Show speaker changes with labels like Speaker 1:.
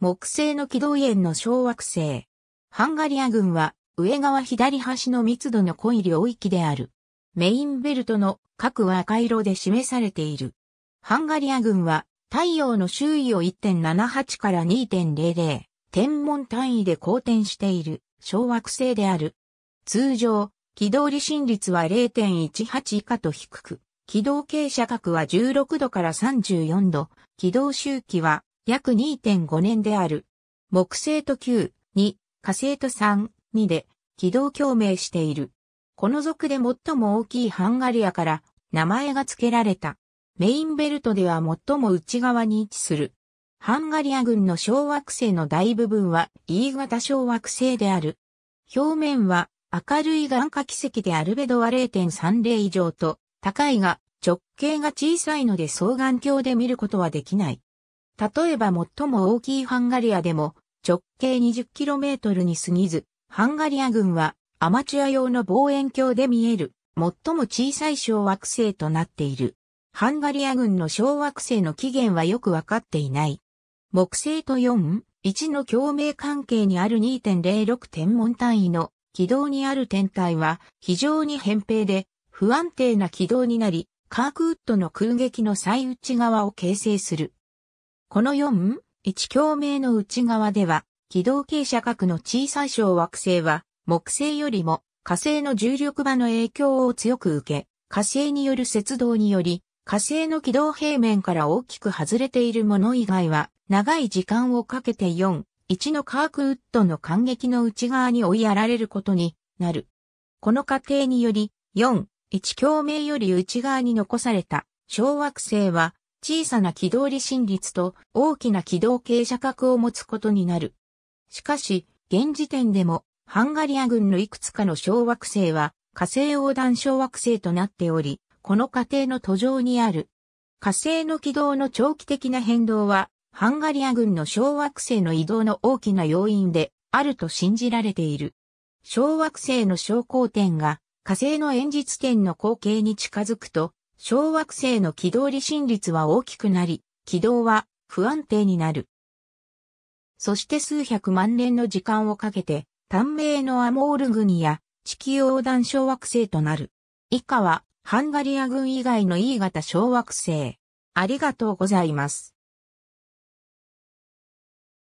Speaker 1: 木星の軌道円の小惑星。ハンガリア軍は上側左端の密度の濃い領域である。メインベルトの角は赤色で示されている。ハンガリア軍は太陽の周囲を1.78から2.00天文単位で公転している小惑星である。通常、軌道離心率は0.18以下と低く、軌道傾斜角は16度から34度、軌道周期は約2.5年である。木星と9、2、火星と3、2で軌道共鳴している。この族で最も大きいハンガリアから名前が付けられた。メインベルトでは最も内側に位置する。ハンガリア軍の小惑星の大部分は E 型小惑星である。表面は明るい眼下奇跡でアルベドは0.30以上と高いが直径が小さいので双眼鏡で見ることはできない。例えば最も大きいハンガリアでも直径 20km に過ぎず、ハンガリア軍はアマチュア用の望遠鏡で見える最も小さい小惑星となっている。ハンガリア軍の小惑星の起源はよくわかっていない。木星と4、1の共鳴関係にある2.06天文単位の軌道にある天体は非常に扁平で不安定な軌道になり、カークウッドの空撃の最内側を形成する。この 4? 1共鳴の内側では、軌道傾斜角の小さい小惑星は、木星よりも火星の重力場の影響を強く受け、火星による雪動により、火星の軌道平面から大きく外れているもの以外は、長い時間をかけて4、1のカークウッドの感激の内側に追いやられることになる。この過程により、4、1共鳴より内側に残された小惑星は小さな軌道離心率と大きな軌道傾斜角を持つことになる。しかし、現時点でも、ハンガリア軍のいくつかの小惑星は、火星横断小惑星となっており、この過程の途上にある。火星の軌道の長期的な変動は、ハンガリア軍の小惑星の移動の大きな要因で、あると信じられている。小惑星の昇降点が火星の演実点の光景に近づくと、小惑星の軌道離心率は大きくなり、軌道は不安定になる。そして数百万年の時間をかけて、短命のアモール軍や地球横断小惑星となる。以下は、ハンガリア軍以外の E 型小惑星。ありがとうございます。